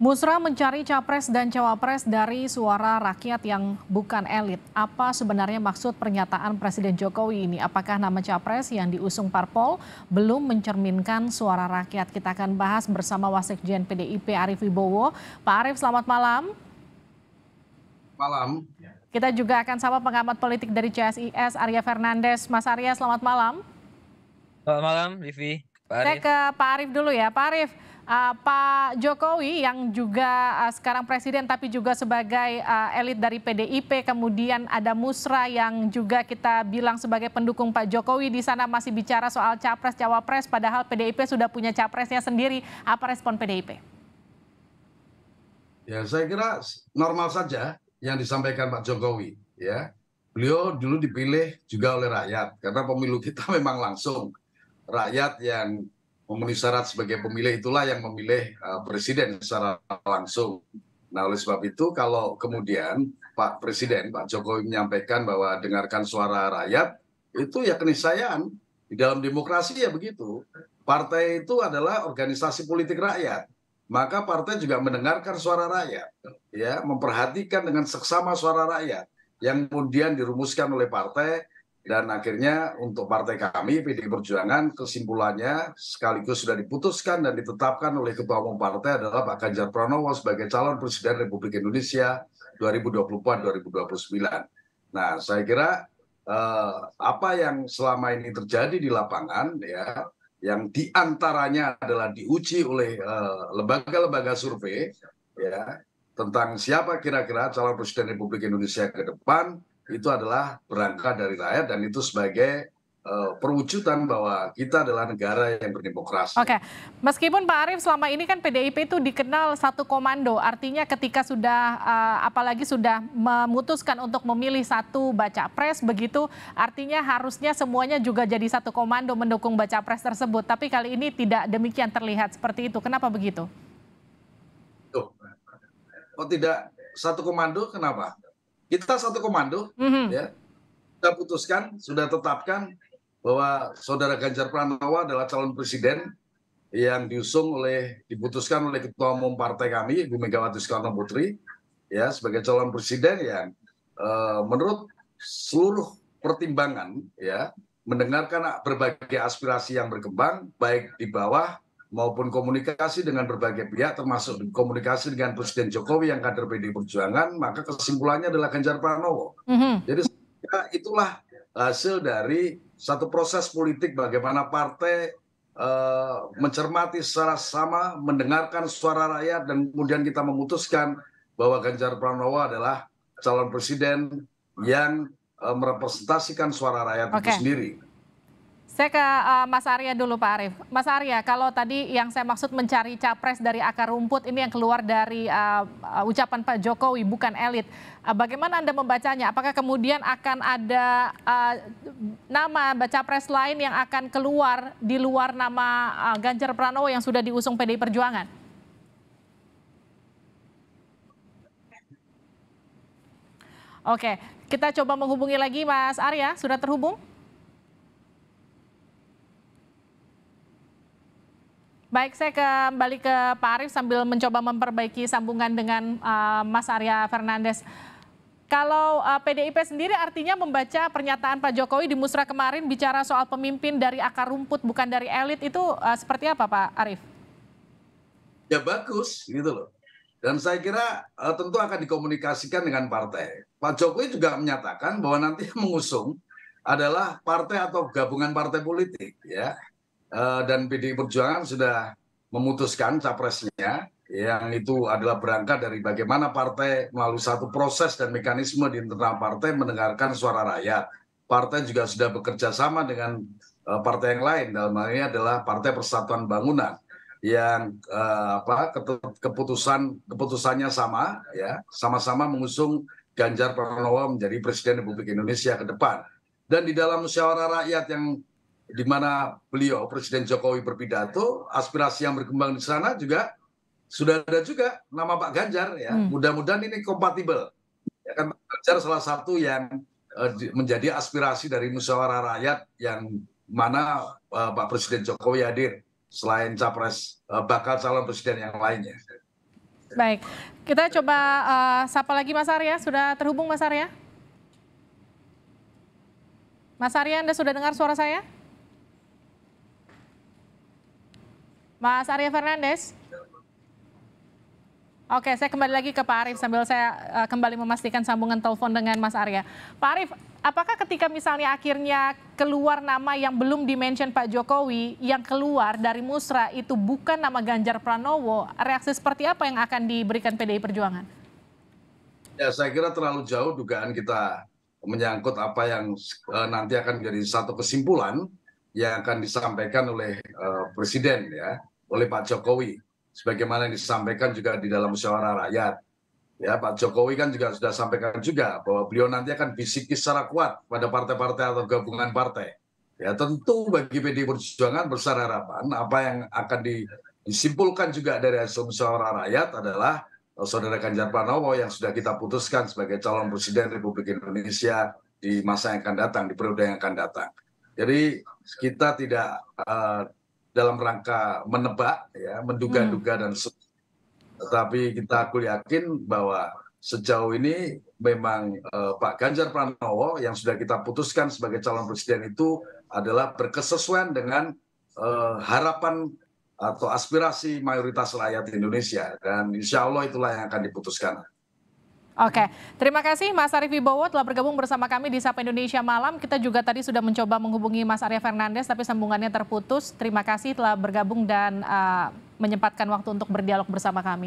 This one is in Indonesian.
Musra mencari capres dan cawapres dari suara rakyat yang bukan elit. Apa sebenarnya maksud pernyataan Presiden Jokowi ini? Apakah nama capres yang diusung parpol belum mencerminkan suara rakyat? Kita akan bahas bersama Wasekjen PDIP Arief Wibowo. Pak Arif, selamat malam. Malam. Kita juga akan sama pengamat politik dari CSIS, Arya Fernandes. Mas Arya, selamat malam. Selamat malam, Livi. Pak Saya ke Pak Arief dulu ya. Pak Arief, uh, eh, Pak Jokowi yang juga uh, sekarang presiden tapi juga sebagai uh, elit dari PDIP, kemudian ada Musra yang juga kita bilang sebagai pendukung Pak Jokowi di sana masih bicara soal capres cawapres padahal PDIP sudah punya capresnya sendiri. Apa respon PDIP? Ya, saya kira normal saja yang disampaikan Pak Jokowi, ya. Beliau dulu dipilih juga oleh rakyat karena pemilu kita memang langsung rakyat yang memenuhi syarat sebagai pemilih itulah yang memilih uh, presiden secara langsung. Nah, oleh sebab itu kalau kemudian Pak Presiden Pak Jokowi menyampaikan bahwa dengarkan suara rakyat itu ya keniscayaan di dalam demokrasi ya begitu. Partai itu adalah organisasi politik rakyat. Maka partai juga mendengarkan suara rakyat, ya, memperhatikan dengan seksama suara rakyat yang kemudian dirumuskan oleh partai dan akhirnya untuk partai kami PD Perjuangan kesimpulannya sekaligus sudah diputuskan dan ditetapkan oleh ketua umum partai adalah Pak Ganjar Pranowo sebagai calon presiden Republik Indonesia 2024-2029. Nah, saya kira eh, apa yang selama ini terjadi di lapangan ya yang diantaranya adalah diuji oleh eh, lembaga-lembaga eh, survei ya tentang siapa kira-kira calon presiden Republik Indonesia ke depan itu adalah berangkat dari rakyat dan itu sebagai eh, perwujudan bahwa kita adalah negara yang berdemokrasi. Oke, meskipun Pak Arief selama ini kan PDIP itu dikenal satu komando, artinya ketika sudah eh, apalagi sudah memutuskan untuk memilih satu baca pres begitu, artinya harusnya semuanya juga jadi satu komando mendukung baca pres tersebut. Tapi kali ini tidak demikian terlihat seperti itu. Kenapa begitu? oh tidak satu komando kenapa? kita satu komando mm-hmm. ya kita putuskan sudah tetapkan bahwa saudara Ganjar Pranowo adalah calon presiden yang diusung oleh diputuskan oleh ketua umum partai kami Ibu Megawati Soekarno Putri ya sebagai calon presiden yang e, menurut seluruh pertimbangan ya mendengarkan berbagai aspirasi yang berkembang baik di bawah maupun komunikasi dengan berbagai pihak termasuk komunikasi dengan Presiden Jokowi yang kader PD Perjuangan maka kesimpulannya adalah Ganjar Pranowo. Mm -hmm. Jadi ya itulah hasil dari satu proses politik bagaimana partai uh, mencermati secara sama, mendengarkan suara rakyat dan kemudian kita memutuskan bahwa Ganjar Pranowo adalah calon presiden yang uh, merepresentasikan suara rakyat okay. itu sendiri. Saya ke uh, Mas Arya dulu Pak Arief. Mas Arya, kalau tadi yang saya maksud mencari capres dari akar rumput ini yang keluar dari uh, ucapan Pak Jokowi bukan elit. Uh, bagaimana Anda membacanya? Apakah kemudian akan ada uh, nama capres lain yang akan keluar di luar nama uh, Ganjar Pranowo yang sudah diusung PDI Perjuangan? Oke, kita coba menghubungi lagi Mas Arya. Sudah terhubung? Baik, saya kembali ke Pak Arief sambil mencoba memperbaiki sambungan dengan uh, Mas Arya Fernandes. Kalau uh, eh, PDIP sendiri artinya membaca pernyataan Pak Jokowi di musra kemarin bicara soal pemimpin dari akar rumput bukan dari elit itu uh, seperti apa Pak Arief? Ya bagus gitu loh. Dan saya kira uh, tentu akan dikomunikasikan dengan partai. Pak Jokowi juga menyatakan bahwa nanti mengusung adalah partai atau gabungan partai politik ya Eh, dan pdi perjuangan sudah memutuskan capresnya yang itu adalah berangkat dari bagaimana partai melalui satu proses dan mekanisme di internal partai mendengarkan suara rakyat. Partai juga sudah bekerja sama dengan eh, partai yang lain dalam hal ini adalah Partai Persatuan Bangunan yang eh, apa keputusan keputusannya sama ya sama-sama mengusung Ganjar Pranowo menjadi presiden Republik Indonesia ke depan dan di dalam musyawarah rakyat yang di mana beliau Presiden Jokowi berpidato, aspirasi yang berkembang di sana juga sudah ada juga nama Pak Ganjar ya. Hmm. Mudah-mudahan ini kompatibel. Ya kan Pak Ganjar salah satu yang uh, menjadi aspirasi dari musyawarah rakyat yang mana uh, Pak Presiden Jokowi hadir selain capres uh, bakal calon presiden yang lainnya. Baik, kita coba uh, sapa lagi Mas Arya. Sudah terhubung Mas Arya? Mas Arya, Anda sudah dengar suara saya? Mas Arya Fernandes. Oke, saya kembali lagi ke Pak Arief sambil saya uh, kembali memastikan sambungan telepon dengan Mas Arya. Pak Arief, apakah ketika misalnya akhirnya keluar nama yang belum dimention Pak Jokowi, yang keluar dari musra itu bukan nama Ganjar Pranowo, reaksi seperti apa yang akan diberikan PDI Perjuangan? Ya, saya kira terlalu jauh dugaan kita menyangkut apa yang uh, nanti akan menjadi satu kesimpulan yang akan disampaikan oleh uh, Presiden ya oleh Pak Jokowi sebagaimana yang disampaikan juga di dalam musyawarah rakyat. Ya, Pak Jokowi kan juga sudah sampaikan juga bahwa beliau nanti akan bisiki secara kuat pada partai-partai atau gabungan partai. Ya, tentu bagi PD Perjuangan besar harapan apa yang akan disimpulkan juga dari hasil musyawarah rakyat adalah oh, Saudara Ganjar Pranowo yang sudah kita putuskan sebagai calon presiden Republik Indonesia di masa yang akan datang, di periode yang akan datang. Jadi kita tidak uh, dalam rangka menebak, ya, menduga-duga dan tetapi kita aku yakin bahwa sejauh ini memang eh, Pak Ganjar Pranowo yang sudah kita putuskan sebagai calon presiden itu adalah berkesesuaian dengan eh, harapan atau aspirasi mayoritas rakyat Indonesia dan insya Allah itulah yang akan diputuskan. Oke, terima kasih Mas Arief Wibowo telah bergabung bersama kami di Sapa Indonesia Malam. Kita juga tadi sudah mencoba menghubungi Mas Arya Fernandes, tapi sambungannya terputus. Terima kasih telah bergabung dan uh, menyempatkan waktu untuk berdialog bersama kami.